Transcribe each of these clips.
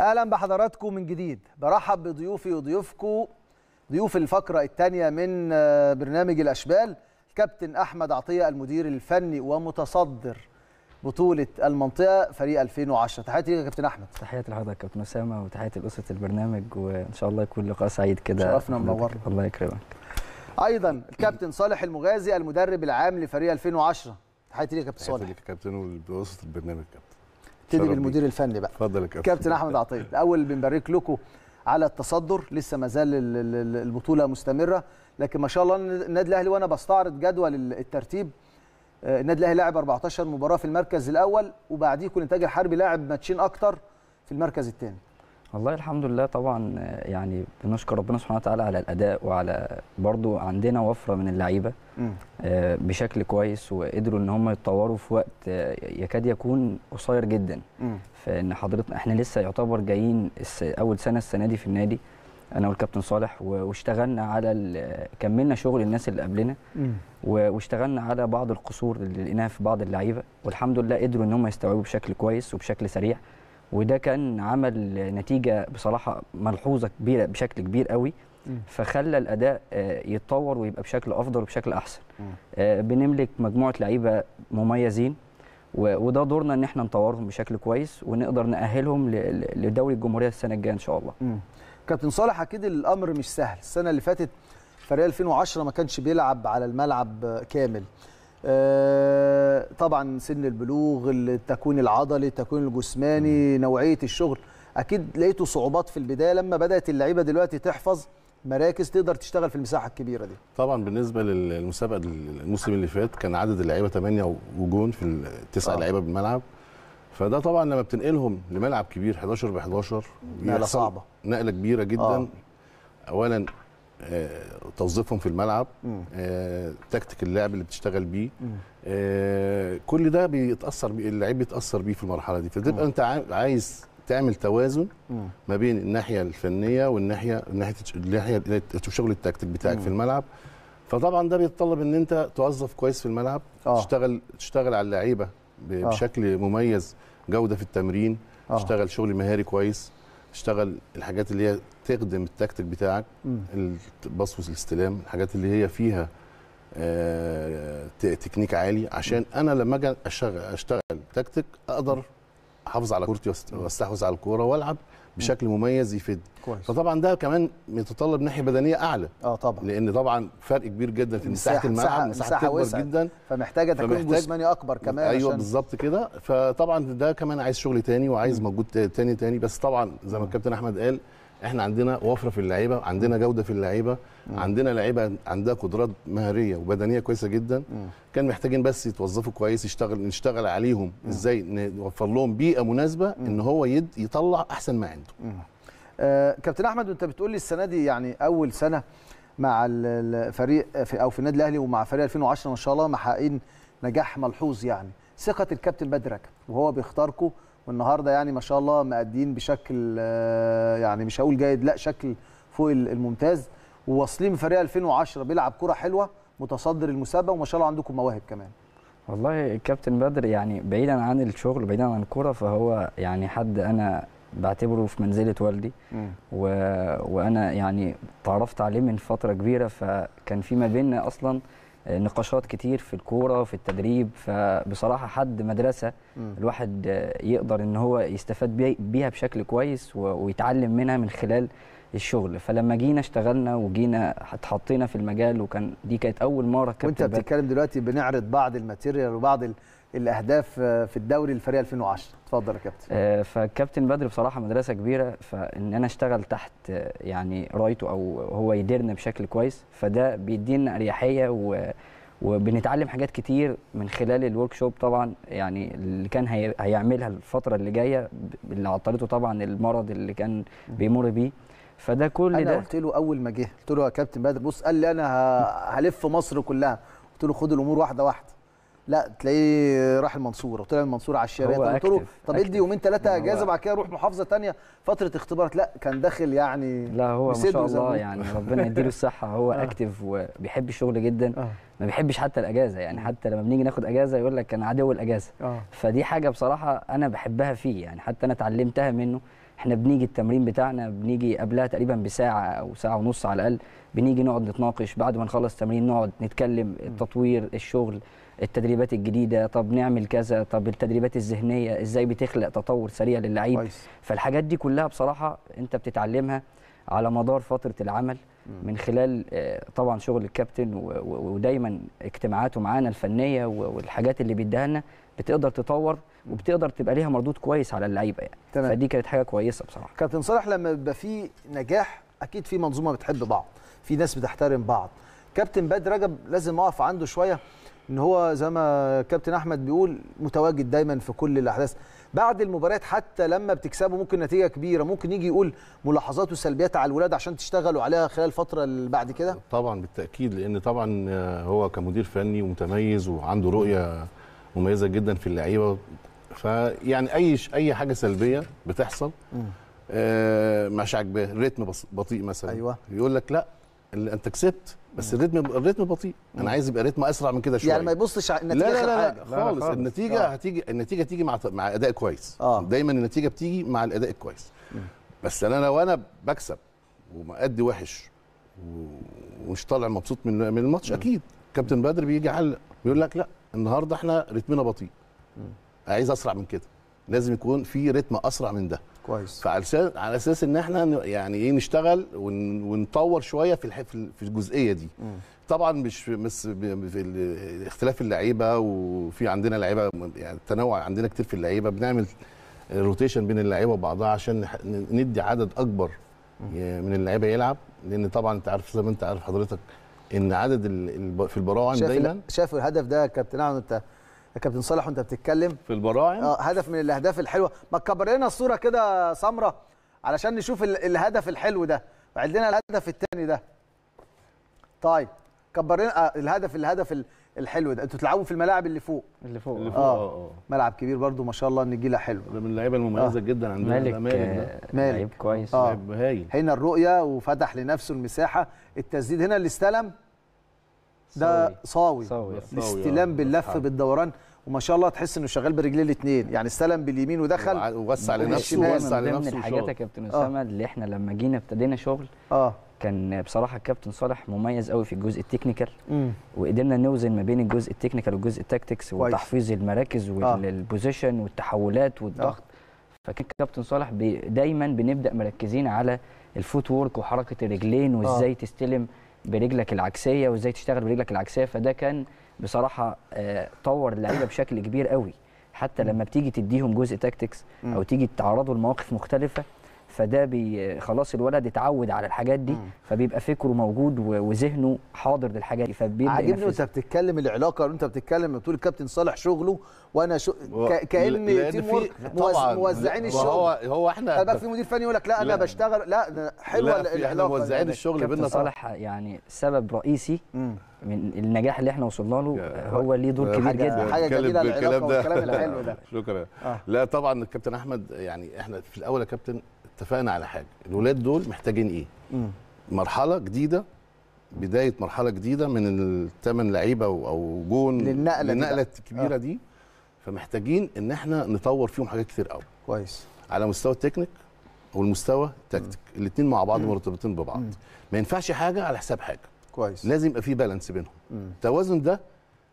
اهلا بحضراتكم من جديد برحب بضيوفي وضيوفكم ضيوف الفقره الثانيه من آه، برنامج الاشبال كابتن احمد عطيه المدير الفني ومتصدر بطوله المنطقه فريق 2010 تحياتي ليك يا كابتن احمد تحياتي لحضرتك يا كابتن اسامه وتحياتي لاسره البرنامج وان شاء الله يكون لقاء سعيد كده شرفنا منورنا الله يكرمك ايضا الكابتن صالح المغازي المدرب العام لفريق 2010 تحياتي ليك يا كابتن صالح تحياتي ليك يا كابتن ولاسره البرنامج كابتن نبتدي بالمدير الفني بقى اتفضل كابتن احمد عطيه الاول بنبارك لكم على التصدر لسه ما زال البطوله مستمره لكن ما شاء الله النادي الاهلي وانا بستعرض جدول الترتيب آه، النادي الاهلي لاعب 14 مباراه في المركز الاول وبعديه الانتاج الحربي لاعب ماتشين اكتر في المركز الثاني والله الحمد لله طبعا يعني بنشكر ربنا سبحانه وتعالى على الاداء وعلى برضو عندنا وفره من اللعيبه آه، بشكل كويس وقدروا ان هم يتطوروا في وقت آه، يكاد يكون قصير جدا م. فان حضرتنا احنا لسه يعتبر جايين اول سنه السنه دي في النادي انا والكابتن صالح واشتغلنا على كملنا شغل الناس اللي قبلنا واشتغلنا على بعض القصور اللي لقيناها في بعض اللعيبه والحمد لله قدروا ان هم يستوعبوا بشكل كويس وبشكل سريع وده كان عمل نتيجه بصراحه ملحوظه كبيره بشكل كبير قوي فخلى الاداء آه، يتطور ويبقى بشكل افضل وبشكل احسن آه، بنملك مجموعه لعيبه مميزين وده دورنا ان احنا نطورهم بشكل كويس ونقدر ناهلهم لدوري الجمهوريه السنه الجايه ان شاء الله كابتن صالح اكيد الامر مش سهل السنه اللي فاتت فريق 2010 ما كانش بيلعب على الملعب كامل آه، طبعا سن البلوغ التكوين العضلي التكوين الجسماني نوعيه الشغل اكيد لقيتوا صعوبات في البدايه لما بدات اللعيبه دلوقتي تحفظ مراكز تقدر تشتغل في المساحه الكبيره دي طبعا بالنسبه للمسابقه الموسم اللي فات كان عدد اللعيبه 8 وجون في التسع آه. لعيبه بالملعب فده طبعا لما بتنقلهم لملعب كبير 11 ب 11 نقله صعبه نقله كبيره جدا آه. اولا آه، توظيفهم في الملعب آه، تكتيك اللعب اللي بتشتغل بيه آه، كل ده بيتاثر بي اللعيب بيتاثر بيه في المرحله دي فتبقى انت عايز تعمل توازن ما بين الناحيه الفنيه والناحيه الناحيه الناحيه الشغل التكتيك بتاعك في الملعب فطبعا ده بيتطلب ان انت توظف كويس في الملعب آه. تشتغل تشتغل على اللعيبه بشكل مميز جوده في التمرين آه. تشتغل شغل مهاري كويس اشتغل الحاجات اللي هي تخدم التكتيك بتاعك الباص والاستلام الحاجات اللي هي فيها آه تكنيك عالي عشان انا لما اجي اشتغل اشتغل تكتيك اقدر احافظ على كورتي واستحوذ على الكوره والعب بشكل مميز يفيد كويس فطبعا ده كمان يتطلب ناحيه بدنيه اعلى اه طبعا لان طبعا فرق كبير جدا في مساحه الملعب مساحه كبيره جدا فمحتاجه تكون جسماني اكبر كمان ايوه بالظبط كده فطبعا ده كمان عايز شغل تاني وعايز مجهود تاني تاني بس طبعا زي ما الكابتن احمد قال احنا عندنا وفره في اللعيبه عندنا جوده في اللعيبه عندنا لعيبه عندها قدرات مهاريه وبدنيه كويسه جدا كان محتاجين بس يتوظفوا كويس يشتغل نشتغل عليهم ازاي نوفر لهم بيئه مناسبه ان هو يد يطلع احسن ما عنده آه كابتن احمد وانت بتقول لي السنه دي يعني اول سنه مع الفريق في او في النادي الاهلي ومع فريق 2010 ما شاء الله محققين نجاح ملحوظ يعني ثقه الكابتن بدرك وهو بيختاركم والنهارده يعني ما شاء الله مأدين بشكل آه، يعني مش هقول جيد لا شكل فوق الممتاز وواصلين فريق 2010 بيلعب كره حلوه متصدر المسابقه وما شاء الله عندكم مواهب كمان والله الكابتن بدر يعني بعيدا عن الشغل بعيدا عن الكوره فهو يعني حد انا بعتبره في منزله والدي و... وانا يعني تعرفت عليه من فتره كبيره فكان في ما بيننا اصلا نقاشات كتير في الكوره في التدريب فبصراحه حد مدرسه الواحد يقدر ان هو يستفاد بيها بشكل كويس ويتعلم منها من خلال الشغل فلما جينا اشتغلنا وجينا اتحطينا في المجال وكان دي كانت اول مره كابتن وانت بتتكلم دلوقتي بنعرض بعض الماتيريال وبعض الاهداف آه، في الدوري الفريق 2010 اتفضل يا كابتن آه، فالكابتن بدر بصراحه مدرسه كبيره فان انا اشتغل تحت آه، يعني رايته او هو يديرنا بشكل كويس فده بيدينا اريحيه و وبنتعلم حاجات كتير من خلال الورك شوب طبعا يعني اللي كان هي... هيعملها الفتره اللي جايه اللي عطلته طبعا المرض اللي كان بيمر بيه فده كل أنا ده انا قلت له اول ما جه قلت له يا كابتن بدر بص قال لي انا هلف مصر كلها قلت له خد الامور واحده واحده لا تلاقيه راح المنصوره وطلع المنصوره على الشارع قلت له طب ادي يومين ثلاثه اجازه بعد كده روح محافظه ثانيه فتره اختبارات لا كان داخل يعني لا هو ما شاء الله يعني ربنا يديله الصحه هو اكتف آه. وبيحب الشغل جدا آه. ما بيحبش حتى الاجازه يعني حتى لما بنيجي ناخد اجازه يقول لك انا عدو الاجازه آه. فدي حاجه بصراحه انا بحبها فيه يعني حتى انا اتعلمتها منه احنا بنيجي التمرين بتاعنا بنيجي قبلها تقريبا بساعه او ساعه ونص على الاقل بنيجي نقعد نتناقش بعد ما نخلص تمرين نقعد نتكلم التطوير الشغل التدريبات الجديده طب نعمل كذا طب التدريبات الذهنيه ازاي بتخلق تطور سريع للعيب فالحاجات دي كلها بصراحه انت بتتعلمها على مدار فتره العمل من خلال آه، طبعا شغل الكابتن ودايما اجتماعاته معانا الفنيه والحاجات اللي بيديها لنا بتقدر تطور وبتقدر تبقى ليها مردود كويس على اللعيبه يعني تمام. فدي كانت حاجه كويسه بصراحه كابتن صالح لما بيبقى في نجاح اكيد في منظومه بتحب بعض في ناس بتحترم بعض كابتن باد رجب لازم اقف عنده شويه ان هو زي ما كابتن احمد بيقول متواجد دايما في كل الاحداث بعد المباريات حتى لما بتكسبوا ممكن نتيجه كبيره ممكن يجي يقول ملاحظاته سلبيات على الولاد عشان تشتغلوا عليها خلال الفتره اللي بعد كده طبعا بالتاكيد لان طبعا آه، هو كمدير فني ومتميز وعنده رؤيه مميزه جدا في اللعيبه فيعني اي اي حاجه سلبيه بتحصل آه مش عاجباه الريتم بطيء مثلا أيوة. يقول لك لا اللي انت كسبت بس الريتم الريتم بطيء انا عايز يبقى ريتم اسرع من كده يعني شويه يعني ما يبصش على النتيجه لا لا لا, لا, لا خالص النتيجه آه. هتيجي النتيجه تيجي مع مع اداء كويس آه. دايما النتيجه بتيجي مع الاداء الكويس بس انا لو انا بكسب ومأدي وحش ومش طالع مبسوط من من الماتش اكيد كابتن بدر بيجي يعلق بيقول لك لا النهارده احنا رتمنا بطيء عايز اسرع من كده لازم يكون في رتم اسرع من ده كويس فعلى اساس على اساس ان احنا يعني ايه نشتغل ونطور شويه في في الجزئيه دي م. طبعا مش مس... في اختلاف اللعيبه وفي عندنا لعيبه يعني التنوع عندنا كتير في اللعيبه بنعمل روتيشن بين اللعيبه وبعضها عشان ندي عدد اكبر من اللعيبه يلعب لان طبعا انت عارف زي ما انت عارف حضرتك ان عدد في البراعم دايما شايف الهدف ده كابتن انت يا كابتن صالح وانت بتتكلم في البراعم اه هدف من الاهداف الحلوه ما تكبر لنا الصوره كده سمره علشان نشوف الهدف الحلو ده وعد لنا الهدف الثاني ده طيب كبر لنا آه الهدف الهدف الحلو ده انتوا تلعبوا في الملاعب اللي فوق اللي فوق اللي آه، فوق اه, آه. ملعب كبير برده ما شاء الله النجيله حلوه ده من اللعيبه المميزه آه. جدا عندنا مالك مالك ده آه، مالك لعيب كويس آه. لعيب هايل هنا الرؤيه وفتح لنفسه المساحه التسديد هنا اللي استلم ده صاوي, صاوي. الاستلام باللف بالدوران وما شاء الله تحس انه شغال برجليه الاثنين يعني استلم باليمين ودخل ووسع لنفسه ووسع لنفسه من الحاجات يا كابتن آه. اسامه اللي احنا لما جينا ابتدينا شغل اه كان بصراحه الكابتن صالح مميز قوي في الجزء التكنيكال وقدرنا نوزن ما بين الجزء التكنيكال والجزء التكتكس وتحفيظ المراكز آه. والبوزيشن والتحولات والضغط آه. فكان كابتن صالح بي دايما بنبدا مركزين على الفوت وورك وحركه الرجلين آه. وازاي آه. تستلم برجلك العكسيه وازاي تشتغل برجلك العكسيه فده كان بصراحه آه، طور اللعيبه بشكل كبير قوي حتى لما بتيجي تديهم جزء تاكتكس او تيجي تعرضوا لمواقف مختلفه فده بي خلاص الولد اتعود على الحاجات دي فبيبقى فكره موجود وذهنه حاضر للحاجات دي فبيبدا عاجبني وانت بتتكلم العلاقه وانت بتتكلم بتقول الكابتن صالح شغله وانا شو كان موزعين الشغل هو هو احنا بقى في مدير فني يقول لك لا, لا انا بشتغل لا حلوه لا العلاقه احنا موزعين يعني الشغل بينا صالح يعني سبب رئيسي مم. من النجاح اللي احنا وصلنا له هو ليه دور كبير جدا حاجه جميله الكلام ده الحلو ده شكرا آه. لا طبعا الكابتن احمد يعني احنا في الاول يا كابتن اتفقنا على حاجه الولاد دول محتاجين ايه مم. مرحله جديده بدايه مرحله جديده من الثمان لعيبه او جون للنقله النقله الكبيره آه. دي فمحتاجين ان احنا نطور فيهم حاجات كتير قوي كويس على مستوى التكنيك والمستوى التكتيك الاثنين مع بعض مرتبطين ببعض مم. ما ينفعش حاجه على حساب حاجه كويس لازم يبقى في بالانس بينهم التوازن ده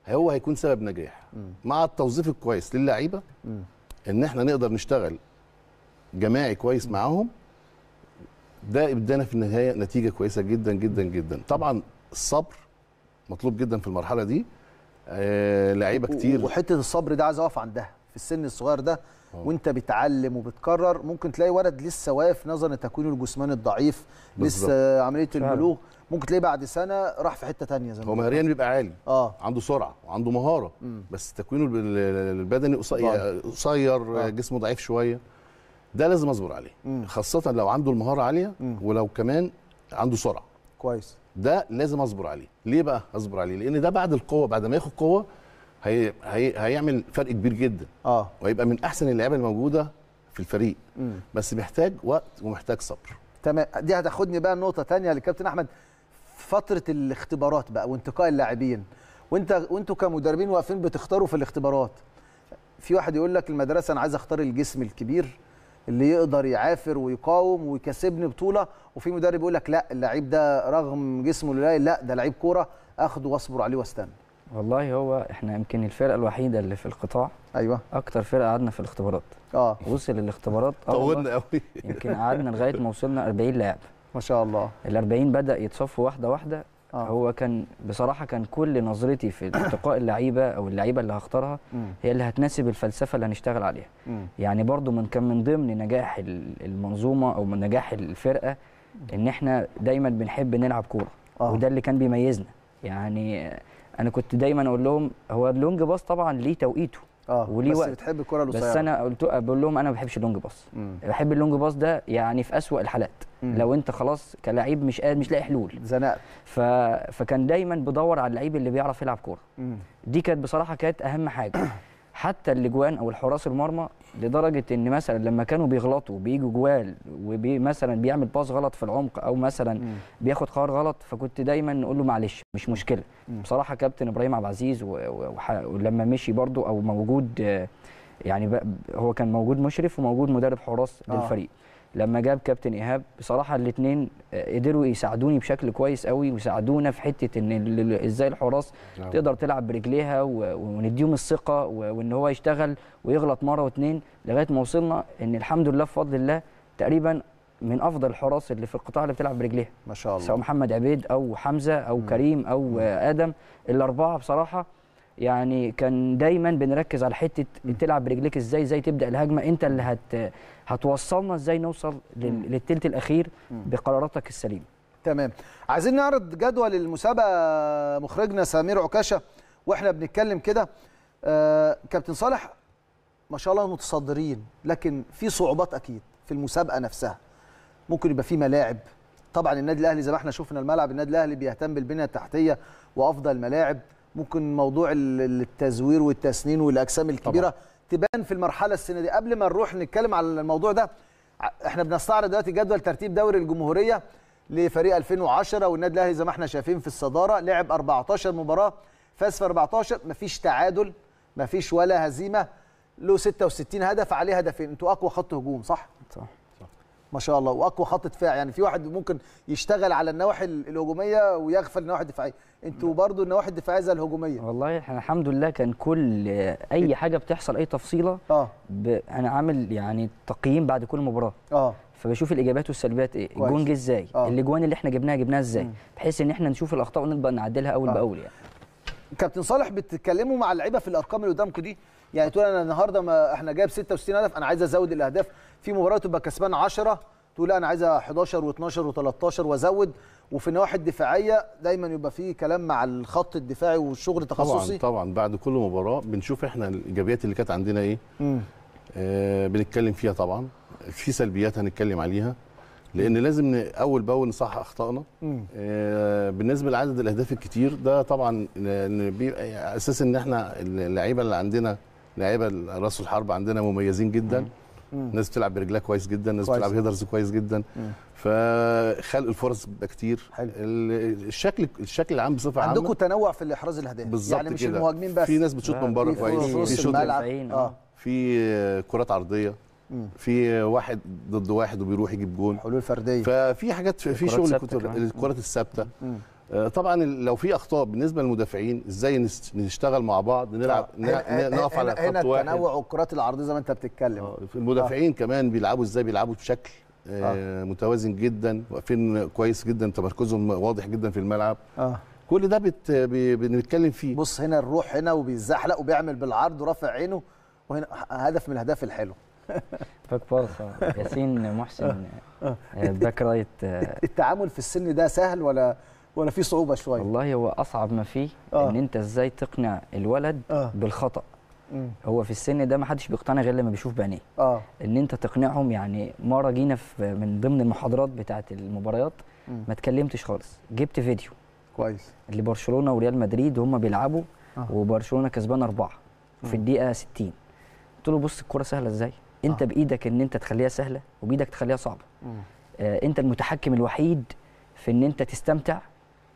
هو هيكون سبب نجاح مم. مع التوظيف الكويس للعيبه ان احنا نقدر نشتغل جماعي كويس معاهم ده ادانا في النهايه نتيجه كويسه جدا جدا جدا طبعا الصبر مطلوب جدا في المرحله دي آه، لعيبه كتير وحته الصبر ده عايز اقف عندها في السن الصغير ده آه. وانت بتعلم وبتكرر ممكن تلاقي ولد لسه واقف نظرا لتكوينه الجسماني الضعيف بالزبط. لسه عمليه البلوغ ممكن تلاقيه بعد سنه راح في حته ثانيه زي ما هو مهريا بيبقى عالي اه عنده سرعه وعنده مهاره مم. بس تكوينه البدني قصير آه. جسمه ضعيف شويه ده لازم اصبر عليه مم. خاصه لو عنده المهاره عاليه مم. ولو كمان عنده سرعه كويس ده لازم اصبر عليه ليه بقى اصبر عليه لان ده بعد القوه بعد ما ياخد قوه هي... هي... هيعمل فرق كبير جدا اه وهيبقى من احسن اللعيبه الموجوده في الفريق مم. بس محتاج وقت ومحتاج صبر تمام دي هتاخدني بقى نقطه تانية لكابتن احمد فتره الاختبارات بقى وانتقاء اللاعبين وانت وانتوا كمدربين واقفين بتختاروا في الاختبارات في واحد يقول لك المدرسه انا عايز اختار الجسم الكبير اللي يقدر يعافر ويقاوم ويكسبني بطوله وفي مدرب يقول لك لا اللعيب ده رغم جسمه القليل لا ده لعيب كوره اخده واصبر عليه واستنى والله هو احنا يمكن الفرقه الوحيده اللي في القطاع ايوه اكتر فرقه قعدنا في الاختبارات اه وصل الاختبارات طولنا قوي يمكن قعدنا لغايه ما وصلنا 40 لاعب ما شاء الله ال 40 بدا يتصفوا واحده واحده آه. هو كان بصراحه كان كل نظرتي في انتقاء اللعيبه او اللعيبه اللي هختارها هي اللي هتناسب الفلسفه اللي هنشتغل عليها يعني برضو من كان من ضمن نجاح المنظومه او من نجاح الفرقه ان احنا دايما بنحب نلعب كوره آه. وده اللي كان بيميزنا يعني انا كنت دايما اقول لهم هو اللونج باص طبعا ليه توقيته اه بس وقت. بتحب الكره القصيره بس انا قلت بقول لهم انا ما بحبش اللونج باص بحب اللونج باص ده يعني في اسوأ الحالات مم. لو انت خلاص كلاعب مش قادر مش لاقي حلول زنقت ف... فكان دايما بدور على اللعيب اللي بيعرف يلعب كوره دي كانت بصراحه كانت اهم حاجه حتى الاجوان او الحراس المرمى لدرجه ان مثلا لما كانوا بيغلطوا بيجوا جوال ومثلا وبي بيعمل باص غلط في العمق او مثلا م. بياخد قرار غلط فكنت دايما نقول له معلش مش مشكله م. بصراحه كابتن ابراهيم عبد العزيز ولما مشي برده او موجود يعني هو كان موجود مشرف وموجود مدرب حراس آه. للفريق لما جاب كابتن ايهاب بصراحه الاثنين آه، قدروا يساعدوني بشكل كويس قوي وساعدونا في حته ان ازاي الحراس نعم. تقدر تلعب برجليها ونديهم الثقه وان هو يشتغل ويغلط مره واثنين لغايه ما وصلنا ان الحمد لله بفضل الله تقريبا من افضل الحراس اللي في القطاع اللي بتلعب برجليها ما شاء الله سواء محمد عبيد او حمزه او م. كريم او م. ادم الاربعه بصراحه يعني كان دايما بنركز على حته تلعب برجليك ازاي ازاي تبدا الهجمه انت اللي هت هتوصلنا ازاي نوصل للثلث الاخير بقراراتك السليمه تمام عايزين نعرض جدول المسابقه مخرجنا سمير عكاشه واحنا بنتكلم كده آه كابتن صالح ما شاء الله متصدرين لكن في صعوبات اكيد في المسابقه نفسها ممكن يبقى في ملاعب طبعا النادي الاهلي زي ما احنا شفنا الملعب النادي الاهلي بيهتم بالبنيه التحتيه وافضل ملاعب ممكن موضوع التزوير والتسنين والاجسام الكبيره طبعا. تبان في المرحله السنه دي قبل ما نروح نتكلم على الموضوع ده احنا بنستعرض دلوقتي جدول ترتيب دوري الجمهوريه لفريق 2010 والنادي الاهلي زي ما احنا شايفين في الصداره لعب 14 مباراه فاز في 14 مفيش تعادل مفيش ولا هزيمه له 66 هدف عليه هدفين انتوا اقوى خط هجوم صح؟ صح ما شاء الله واقوى خط دفاع يعني في واحد ممكن يشتغل على النواحي الهجوميه ويغفل النواحي الدفاعيه انتوا برضو النواحي الدفاعيه زي الهجوميه والله احنا الحمد لله كان كل اي إيه. حاجه بتحصل اي تفصيله اه ب... انا عامل يعني تقييم بعد كل مباراه اه فبشوف الايجابيات والسلبيات ايه الجون جه ازاي آه. الاجوان اللي احنا جبناها جبناها ازاي بحيث ان احنا نشوف الاخطاء ونبقى نعدلها اول أوه. باول يعني كابتن صالح بتتكلموا مع اللعيبه في الارقام اللي قدامكم دي يعني تقول انا النهارده ما احنا جايب 66 هدف انا عايز ازود الاهداف في مباراه تبقى كسبان 10 تقول انا عايز 11 و12 و13 وازود وفي النواحي الدفاعيه دايما يبقى في كلام مع الخط الدفاعي والشغل تخصصي طبعا طبعا بعد كل مباراه بنشوف احنا الايجابيات اللي كانت عندنا ايه آه بنتكلم فيها طبعا في سلبيات هنتكلم عليها لان لازم اول باول نصحح اخطائنا آه بالنسبه لعدد الاهداف الكتير ده طبعا بيبقى اساس ان احنا اللعيبه اللي عندنا لعيبه راس الحرب عندنا مميزين جدا ناس بتلعب برجلها كويس جدا ناس بتلعب هيدرز كويس جدا فخلق الفرص بقى كتير حلو. الشكل الشكل العام بصفه عامه عندكم تنوع في احراز الاهداف يعني بالظبط يعني مش كده. المهاجمين بس في ناس بتشوط من بره آه، كويس في شوط آه. اه في كرات عرضيه في واحد ضد واحد وبيروح يجيب جون حلول فرديه ففي حاجات في شغل الكرات الثابته آه، طبعا لو في اخطاء بالنسبه للمدافعين ازاي نشتغل مع بعض نلعب آه، آه، نقف على خط واحد هنا تنوع الكرات العرضيه زي ما انت بتتكلم آه المدافعين أوه. كمان بيلعبوا ازاي بيلعبوا بشكل أوه. متوازن جدا واقفين كويس جدا تمركزهم واضح جدا في الملعب آه. كل ده بت... بنتكلم فيه بص هنا الروح هنا وبيزحلق وبيعمل بالعرض ورافع عينه وهنا هدف من الاهداف الحلو باك باص ياسين محسن باك رايت التعامل في السن ده سهل ولا ولا في صعوبه شويه والله هو اصعب ما فيه آه. ان انت ازاي تقنع الولد آه. بالخطا مم. هو في السن ده ما حدش بيقتنع غير لما بيشوف بعينيه آه. ان انت تقنعهم يعني مره جينا في من ضمن المحاضرات بتاعه المباريات مم. ما اتكلمتش خالص جبت فيديو كويس لبرشلونه وريال مدريد وهم بيلعبوا آه. وبرشلونه كسبان اربعه في الدقيقه 60 قلت له بص الكره سهله ازاي انت آه. بايدك ان انت تخليها سهله وبايدك تخليها صعبه آه انت المتحكم الوحيد في ان انت تستمتع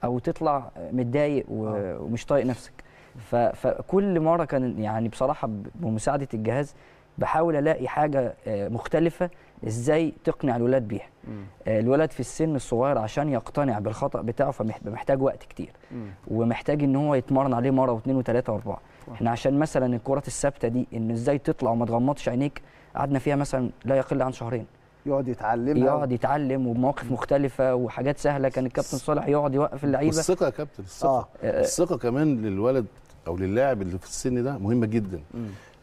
او تطلع متضايق آه. ومش طايق نفسك فكل مره كان يعني بصراحه بمساعده الجهاز بحاول الاقي حاجه آه، مختلفه ازاي تقنع الولاد بيها آه، الولد في السن الصغير عشان يقتنع بالخطا بتاعه فمحتاج وقت كتير ومحتاج ان هو يتمرن عليه مره واثنين وثلاثه واربعه احنا عشان مثلا الكرات الثابته دي ان ازاي تطلع وما تغمضش عينيك قعدنا فيها مثلا لا يقل عن شهرين يقعد يتعلم يقعد يتعلم ومواقف مختلفه وحاجات سهله كان الكابتن صالح يقعد يوقف اللعيبه الثقه يا كابتن الثقه آه. آه. الثقه كمان للولد او للاعب اللي في السن ده مهمه جدا م.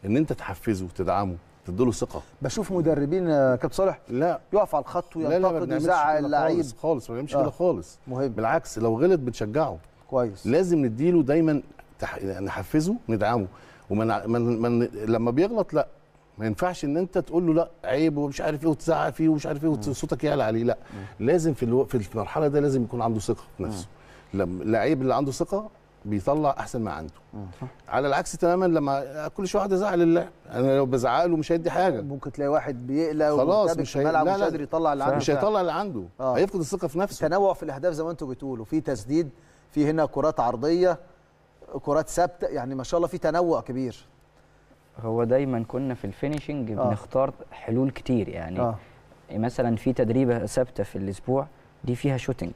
ان انت تحفزه وتدعمه تديله ثقه بشوف مدربين آه، كابتن صالح لا يقف على الخط وينتقد ويزعق اللعيب خالص ما بيعملش آه. كده خالص مهم بالعكس لو غلط بنشجعه كويس لازم نديله دايما تح... نحفزه ندعمه ومن من... من... لما بيغلط لا ما ينفعش ان انت تقول له لا عيب ومش عارف ايه وتزعق فيه ومش عارف ايه وصوتك يعلى عليه لا لازم في الو... في المرحله ده لازم يكون عنده ثقه في نفسه لما اللعيب اللي عنده ثقه بيطلع احسن ما عنده على العكس تماما لما كل شويه واحد يزعل اللاعب انا لو بزعق له مش هيدي حاجه ممكن تلاقي واحد بيقلق خلاص مش هي... مش قادر يطلع اللي عنده مش هيطلع اللي عنده آه. هيفقد الثقه في نفسه تنوع في الاهداف زي ما انتم بتقولوا في تسديد في هنا كرات عرضيه كرات ثابته يعني ما شاء الله في تنوع كبير هو دايما كنا في الفينشنج آه. بنختار حلول كتير يعني آه. مثلا في تدريبه ثابته في الاسبوع دي فيها شوتنج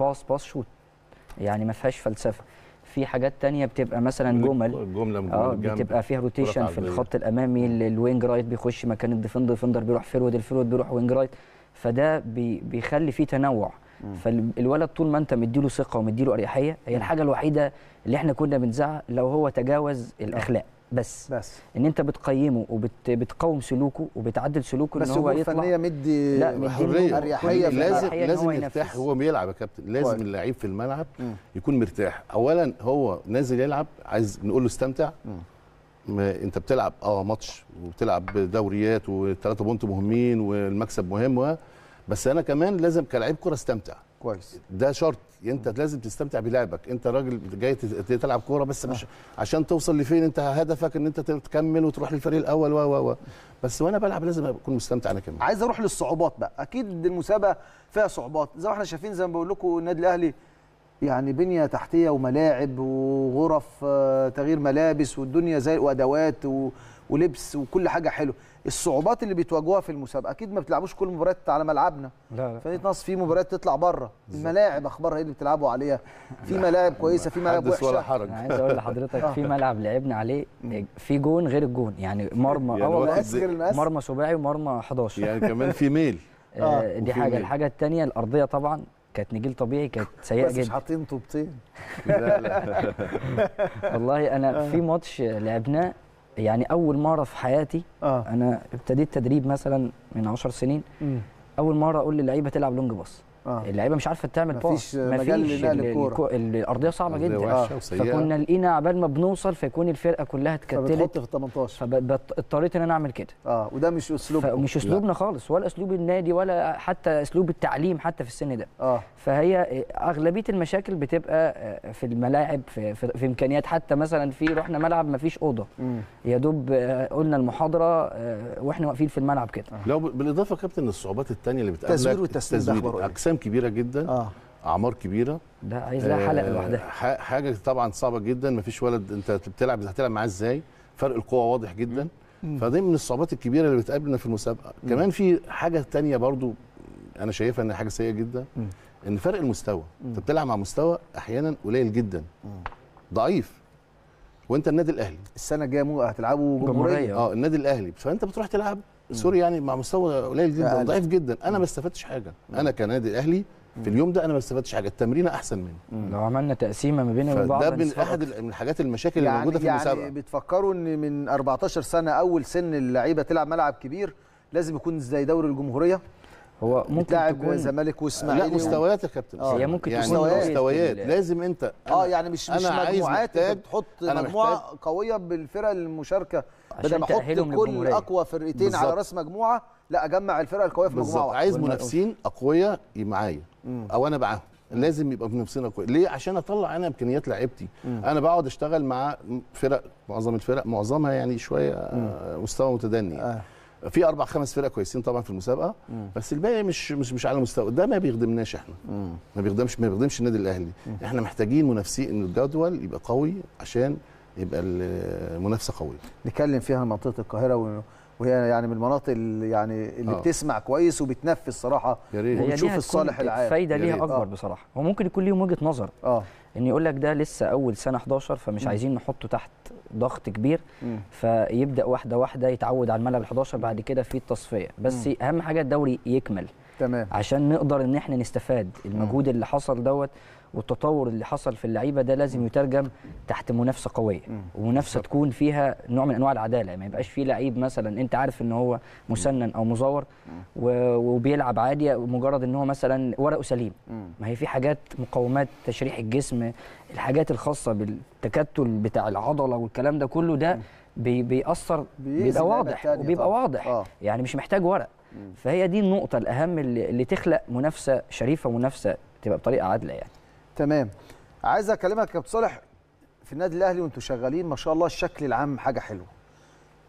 باص باص شوت يعني ما فيهاش فلسفه في حاجات تانية بتبقى مثلا جمل جملة اه بتبقى فيها روتيشن في الخط الامامي الوينج رايت بيخش مكان الديفندر الديفندر بيروح فيرود الفيرود بيروح وينج رايت فده بي بيخلي فيه تنوع مم. فالولد طول ما انت مديله ثقه ومديله اريحيه هي الحاجه الوحيده اللي احنا كنا بنزعق لو هو تجاوز الاخلاق بس بس ان انت بتقيمه وبتقوم سلوكه وبتعدل سلوكه ان هو يطلع الفنيه مدي لا حريه اريحيه لازم لازم هو يرتاح هو بيلعب يا كابتن لازم اللعيب في الملعب يكون مرتاح اولا هو نازل يلعب عايز نقول له استمتع ما انت بتلعب اه ماتش وبتلعب دوريات والثلاثه بونت مهمين والمكسب مهم بس انا كمان لازم كلاعب كره استمتع كويس ده شرط انت لازم تستمتع بلعبك انت راجل جاي تلعب كوره بس مش آه. عشان توصل لفين انت هدفك ان انت تكمل وتروح للفريق الاول و و بس وانا بلعب لازم اكون مستمتع انا كمان عايز اروح للصعوبات بقى اكيد المسابقه فيها صعوبات زي ما احنا شايفين زي ما بقول لكم النادي الاهلي يعني بنيه تحتيه وملاعب وغرف آه، تغيير ملابس والدنيا زي وادوات ولبس وكل حاجه حلوه الصعوبات اللي بتواجهوها في المسابقه اكيد ما بتلعبوش كل مباريات على ملعبنا لا لا نص في مباريات تطلع بره الملاعب اخبارها ايه اللي بتلعبوا عليها في ملاعب كويسه في ملاعب وحشه ولا حرج عايز اقول لحضرتك في آه. ملعب لعبنا عليه في جون غير الجون يعني مرمى يعني مقاس غير المقاس مرمى سباعي ومرمى 11 يعني كمان في ميل آه،, آه دي حاجه ميل. الحاجه الثانيه الارضيه طبعا كانت نجيل طبيعي كانت سيئه جدا مش حاطين طوبتين والله انا في آه. ماتش لعبناه يعني اول مره في حياتي آه. انا ابتديت تدريب مثلا من 10 سنين م. اول مره اقول للعيبه تلعب لونج باص آه. اللعيبه مش عارفه تعمل باص مفيش الارضيه صعبه جدا آه. فكنا لقينا عبال ما بنوصل فيكون الفرقه كلها اتكتلت في 18 فاضطريت ان انا اعمل كده اه وده مش اسلوبنا مش اسلوبنا خالص ولا اسلوب النادي ولا حتى اسلوب التعليم حتى في السن ده آه. فهي اغلبيه المشاكل بتبقى آه، في الملاعب في, في, في امكانيات حتى مثلا في رحنا ملعب مفيش اوضه يا دوب آه، قلنا المحاضره آه، واحنا واقفين في الملعب كده آه. لو بالاضافه كابتن الصعوبات الثانيه اللي بتقابلك التزوير والتسديد اجسام كبيره جدا اه اعمار كبيره لا عايز لها حلقه آه، لوحدها حاجه طبعا صعبه جدا ما فيش ولد انت بتلعب هتلعب معاه ازاي فرق القوه واضح جدا فده فدي من الصعوبات الكبيره اللي بتقابلنا في المسابقه مم. كمان في حاجه تانية برضو انا شايفها ان حاجه سيئه جدا مم. ان فرق المستوى انت بتلعب مع مستوى احيانا قليل جدا مم. ضعيف وانت النادي الاهلي السنه الجايه هتلعبوا جمهوريه اه النادي الاهلي فانت بتروح تلعب سوري يعني مع مستوى قليل جدا يعني ضعيف جدا انا ما استفدتش حاجه انا كنادي الاهلي في اليوم ده انا ما استفدتش حاجه التمرينه احسن مني لو عملنا تقسيمه ما بين بعض ده من احد من الحاجات المشاكل يعني اللي موجوده في يعني المسابقه يعني بتفكروا ان من 14 سنه اول سن اللعيبه تلعب ملعب كبير لازم يكون زي دوري الجمهوريه هو ممكن لاعب زمالك واسماعيلي لا مستويات يا كابتن آه. هي ممكن يعني مستويات, مستويات لازم انت اه يعني مش مش مجموعات تحط مجموعه قويه بالفرق المشاركه بدل ما احط كل اقوى فرقتين على راس مجموعه لا اجمع الفرقه القويه في مجموعه واحده عايز منافسين اقوياء معايا او انا معاهم لازم يبقى منافسين اقوياء ليه عشان اطلع انا امكانيات لعيبتي انا بقعد اشتغل مع فرق معظم الفرق معظمها يعني شويه آه، مستوى متدني آه. في اربع خمس فرق كويسين طبعا في المسابقه مم. بس الباقي مش مش مش على مستوى ده ما بيخدمناش احنا مم. ما بيخدمش ما بيخدمش النادي الاهلي مم. احنا محتاجين منافسين ان الجدول يبقى قوي عشان يبقى المنافسه قويه نتكلم فيها منطقه القاهره وهي يعني من المناطق اللي يعني اللي آه. بتسمع كويس وبتنفذ صراحه يعني وبتشوف الصالح العام الفايده ليها اكبر آه. بصراحه ممكن يكون ليهم وجهه نظر اه ان يقول لك ده لسه اول سنه 11 فمش م. عايزين نحطه تحت ضغط كبير م. فيبدا واحده واحده يتعود على الملعب ال11 بعد كده في التصفيه بس م. اهم حاجه الدوري يكمل تمام عشان نقدر ان احنا نستفاد المجهود اللي حصل دوت والتطور اللي حصل في اللعيبه ده لازم يترجم تحت منافسه قويه ومنافسه تكون فيها نوع من انواع العداله يعني ما يبقاش في لعيب مثلا انت عارف ان هو مسنن او مزور وبيلعب عادي مجرد ان هو مثلا ورقه سليم ما هي في حاجات مقومات تشريح الجسم الحاجات الخاصه بالتكتل بتاع العضله والكلام ده كله ده بي بيأثر بيبقى واضح وبيبقى طبعا. واضح آه. يعني مش محتاج ورق فهي دي النقطه الاهم اللي, اللي تخلق منافسه شريفه ومنافسه تبقى بطريقه عادله يعني تمام عايز اكلمك يا كابتن صالح في النادي الاهلي وانتم شغالين ما شاء الله الشكل العام حاجه حلوه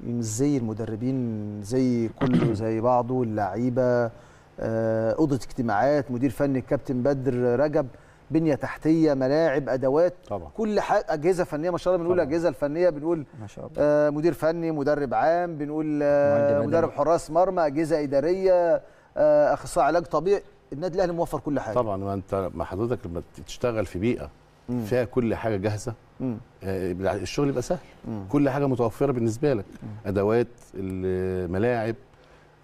مش زي المدربين زي كله زي بعضه اللعيبه آه، اوضه اجتماعات مدير فني الكابتن بدر رجب بنيه تحتيه ملاعب ادوات طبعا. كل حاجه اجهزه فنيه ما شاء الله بنقول الاجهزه الفنيه بنقول ما شاء الله. آه مدير فني مدرب عام بنقول آه مدرب حراس مرمى اجهزه اداريه آه اخصائي علاج طبيعي النادي الاهلي موفر كل حاجه طبعا ما انت ما حضرتك لما تشتغل في بيئه مم. فيها كل حاجه جاهزه آه الشغل يبقى سهل مم. كل حاجه متوفره بالنسبه لك مم. ادوات الملاعب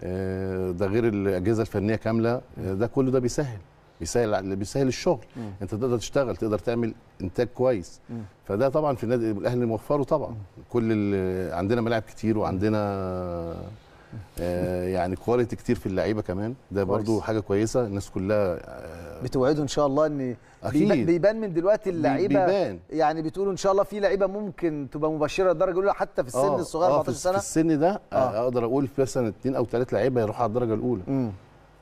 آه، ده غير الاجهزه الفنيه كامله آه، ده كله ده بيسهل بيسهل بيسهل الشغل مم. انت تقدر تشتغل تقدر تعمل انتاج كويس مم. فده طبعا في النادي الاهلي موفره طبعا مم. كل عندنا ملاعب كتير وعندنا آه، يعني كواليتي كتير في اللعيبه كمان ده برضو حاجه كويسه الناس كلها آه، بتوعده ان شاء الله ان أكيد. بيبان من دلوقتي اللعيبه بيبان. يعني بتقولوا ان شاء الله في لعيبه ممكن تبقى مبشره للدرجه الاولى حتى في السن آه، الصغير 14 سنه في السن ده أوه. اقدر اقول في مثلا اثنين او ثلاث لعيبه يروحوا على الدرجه الاولى مم.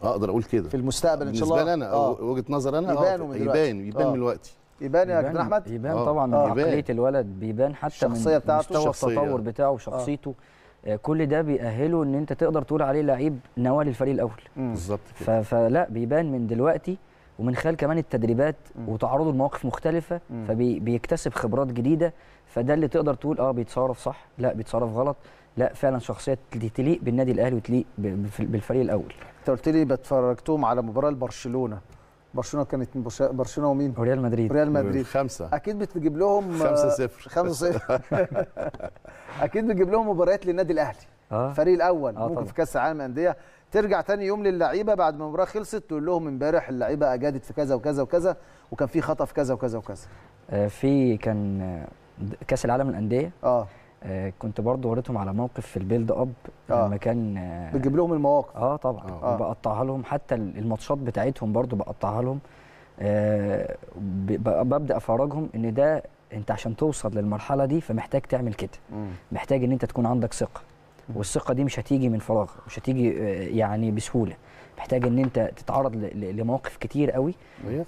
اقدر اقول كده في المستقبل ان شاء الله بالنسبه لي انا وجهه نظر انا يبانوا من دلوقتي يبان يبان من الوقت يبان يا كابتن احمد يبان طبعا عقليه الولد بيبان حتى من مستوى التطور بتاعه وشخصيته آه، كل ده بيأهله ان انت تقدر تقول عليه لعيب نواه للفريق الاول بالظبط كده فلا بيبان من دلوقتي ومن خلال كمان التدريبات وتعرضه لمواقف مختلفه فبيكتسب خبرات جديده فده اللي تقدر تقول اه بيتصرف صح لا بيتصرف غلط لا فعلا شخصيه تليق بالنادي الاهلي وتليق بالفريق الاول انت قلت لي بتفرجتهم على مباراه لبرشلونه برشلونه كانت برشلونه ومين؟ ريال مدريد ريال مدريد خمسه اكيد بتجيب لهم 5 0 5 0 اكيد بتجيب لهم مباريات للنادي الاهلي الفريق آه. الاول آه ممكن طبعا. في كاس العالم الانديه ترجع تاني يوم للعيبه بعد ما المباراه خلصت تقول لهم امبارح اللعيبه اجادت في كذا وكذا وكذا وكان في خطا في كذا وكذا وكذا آه، في كان آه، كاس العالم الانديه اه كنت برضه وريتهم على موقف في البيلد اب آه. لما كان آه بتجيب لهم المواقف اه طبعا آه. وبقطعها لهم حتى الماتشات بتاعتهم برضه بقطعها لهم آه ببدا افرجهم ان ده انت عشان توصل للمرحله دي فمحتاج تعمل كده مم. محتاج ان انت تكون عندك ثقه والثقه دي مش هتيجي من فراغ مش هتيجي آه، يعني بسهوله محتاج ان انت تتعرض لمواقف كتير قوي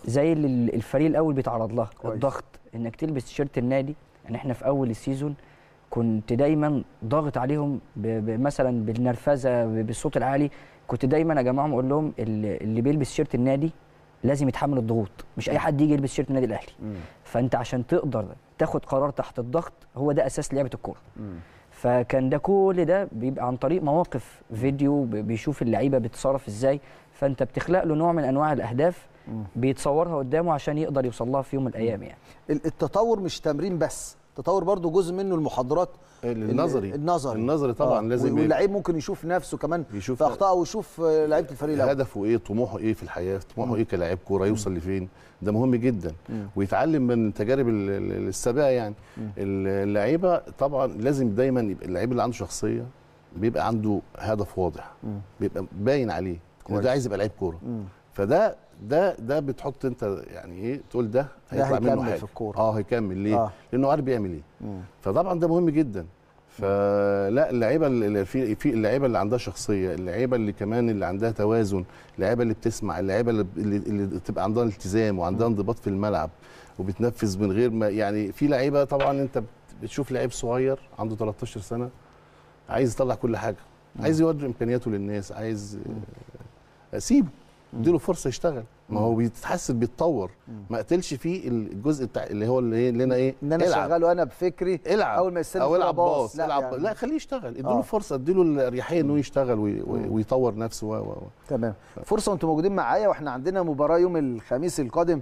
زي اللي الفريق الاول بيتعرض لها الضغط انك تلبس تيشيرت النادي يعني احنا في اول السيزون كنت دايما ضاغط عليهم مثلا بالنرفزه بالصوت العالي كنت دايما يا جماعه اقول لهم اللي بيلبس تيشيرت النادي لازم يتحمل الضغوط مش اي حد يجي يلبس شيرت النادي الاهلي فانت عشان تقدر تاخد قرار تحت الضغط هو ده اساس لعبه الكوره فكان ده كل ده بيبقى عن طريق مواقف فيديو بيشوف اللعيبه بتتصرف ازاي فانت بتخلق له نوع من انواع الاهداف بيتصورها قدامه عشان يقدر يوصل لها في يوم من الايام يعني التطور مش تمرين بس التطور برضو جزء منه المحاضرات النظري النظري النظري طبعا آه. لازم واللعيب ممكن يشوف نفسه كمان يشوف في اخطائه ويشوف آه، لعيبه آه، الفريق الاول هدفه ايه طموحه ايه في الحياه طموحه ايه كلاعب كوره يوصل لفين ده مهم جدا مم. ويتعلم من تجارب السابقه يعني اللعيبه طبعا لازم دايما يبقى اللعيب اللي عنده شخصيه بيبقى عنده هدف واضح مم. بيبقى باين عليه ده عايز يبقى لعيب كوره فده ده ده بتحط انت يعني ايه تقول ده هيطلع منه حاجه في الكورة. اه هيكمل ليه؟ آه. لانه عارف بيعمل ايه فطبعا ده مهم جدا فلا اللعيبه اللي في في اللعيبه اللي عندها شخصيه، اللعيبه اللي كمان اللي عندها توازن، اللعيبه اللي بتسمع، اللعيبه اللي, اللي تبقى عندها التزام وعندها انضباط في الملعب وبتنفذ من غير ما يعني في لعيبه طبعا انت بتشوف لعيب صغير عنده 13 سنه عايز يطلع كل حاجه، عايز يوري امكانياته للناس، عايز اسيبه آه، اديله فرصه يشتغل ما هو بيتحسن بيتطور ما اقتلش فيه الجزء بتاع اللي هو اللي لنا ايه ان انا شغاله انا بفكري العب اول ما يستلم او العب باص لا, العب يعني. لا خليه يشتغل اديله آه. فرصه اديله الاريحيه انه يشتغل وي... ويطور نفسه و... و... تمام فرصه وانتم موجودين معايا واحنا عندنا مباراه يوم الخميس القادم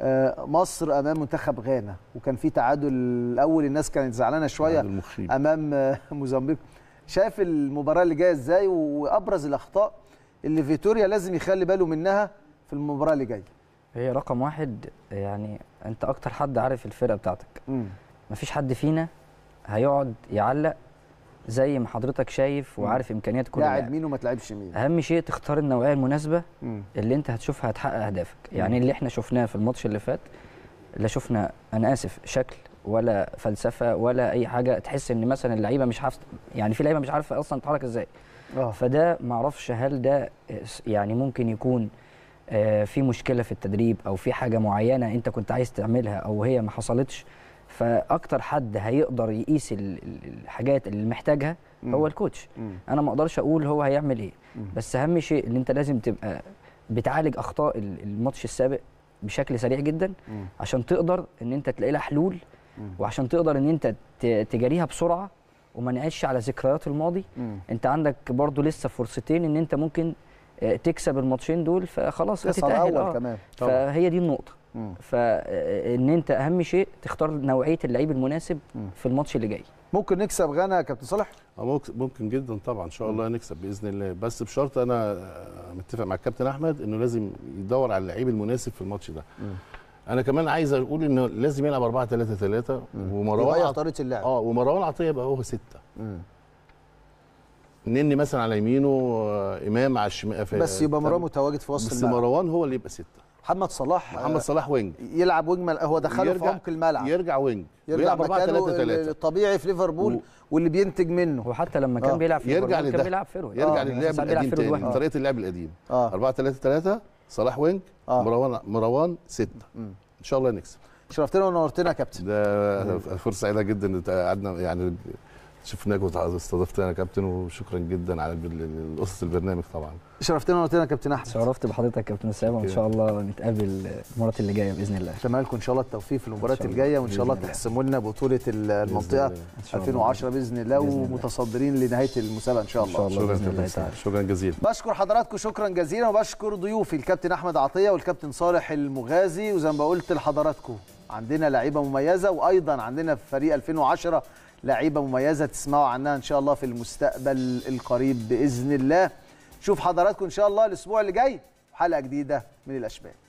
آه، مصر امام منتخب غانا وكان في تعادل الاول الناس كانت زعلانه شويه امام موزمبيق شايف المباراه اللي جايه ازاي وابرز الاخطاء اللي فيتوريا لازم يخلي باله منها في المباراه اللي جايه هي رقم واحد يعني انت اكتر حد عارف الفرقه بتاعتك ما فيش حد فينا هيقعد يعلق زي ما حضرتك شايف وعارف امكانيات كل لاعب مين وما تلعبش مين اهم شيء تختار النوعيه المناسبه مم. اللي انت هتشوفها هتحقق اهدافك يعني اللي احنا شفناه في الماتش اللي فات لا شفنا انا اسف شكل ولا فلسفه ولا اي حاجه تحس ان مثلا اللعيبه مش عارفه يعني في لعيبه مش عارفه اصلا تتحرك ازاي أوه. فده ما اعرفش هل ده يعني ممكن يكون آه، في مشكله في التدريب او في حاجه معينه انت كنت عايز تعملها او هي ما حصلتش فاكتر حد هيقدر يقيس الحاجات اللي محتاجها هو الكوتش مم. انا ما اقدرش اقول هو هيعمل ايه مم. بس اهم شيء ان انت لازم تبقى بتعالج اخطاء الماتش السابق بشكل سريع جدا مم. عشان تقدر ان انت تلاقي لها حلول وعشان تقدر ان انت تجاريها بسرعه وما نعيش على ذكريات الماضي مم. انت عندك برضو لسه فرصتين ان انت ممكن آه، تكسب الماتشين دول فخلاص هتتأهل اول آه. كمان طبعا. فهي دي النقطه مم. فان آه، انت اهم شيء تختار نوعيه اللعيب المناسب مم. في الماتش اللي جاي ممكن نكسب غانا يا كابتن صالح آه، ممكن جدا طبعا ان شاء الله نكسب باذن الله بس بشرط انا متفق مع الكابتن احمد انه لازم يدور على اللعيب المناسب في الماتش ده مم. انا كمان عايز اقول انه لازم يلعب 4 3 3 ومروان يبقى طريقه اللعب اه ومروان عطيه يبقى هو 6 نني مثلا على يمينه آه، امام على الشمال آه، بس يبقى مروان متواجد في وسط بس مروان هو اللي يبقى 6 محمد صلاح محمد صلاح وينج آه، يلعب وينج مل... هو دخله في عمق الملعب يرجع وينج يرجع 4 3 3 الطبيعي في ليفربول و... واللي بينتج منه وحتى لما كان آه. بيلعب في يرجع لده. كان بيلعب فيرو يرجع آه. للعب يعني القديم طريقه اللعب القديم 4 3 3 صلاح وينج آه. مروان مروان سته ان شاء الله نكسب شرفتنا ونورتنا يا كابتن ده فرصه سعيده جدا قعدنا يعني شفناك واستضفتنا انا كابتن وشكرا جدا على قصه البرنامج طبعا شرفتنا ونورتنا يا كابتن احمد شرفت بحضرتك يا كابتن اسامه وان شاء الله نتقابل المرات اللي جايه باذن الله اتمنى لكم ان شاء الله التوفيق في المباريات الجايه وان شاء الله تحسموا لنا بطوله المنطقه 2010 باذن الله ومتصدرين لنهايه المسابقه ان شاء الله ان شاء الله باذن الله تعالى شكرا جزيلا بشكر حضراتكم شكرا جزيلا وبشكر ضيوفي الكابتن احمد عطيه والكابتن صالح المغازي وزي ما قلت لحضراتكم عندنا لعيبه مميزه وايضا عندنا في فريق 2010 لعيبه مميزه تسمعوا عنها ان شاء الله في المستقبل القريب باذن الله نشوف حضراتكم ان شاء الله الاسبوع اللي جاي حلقه جديده من الاشباك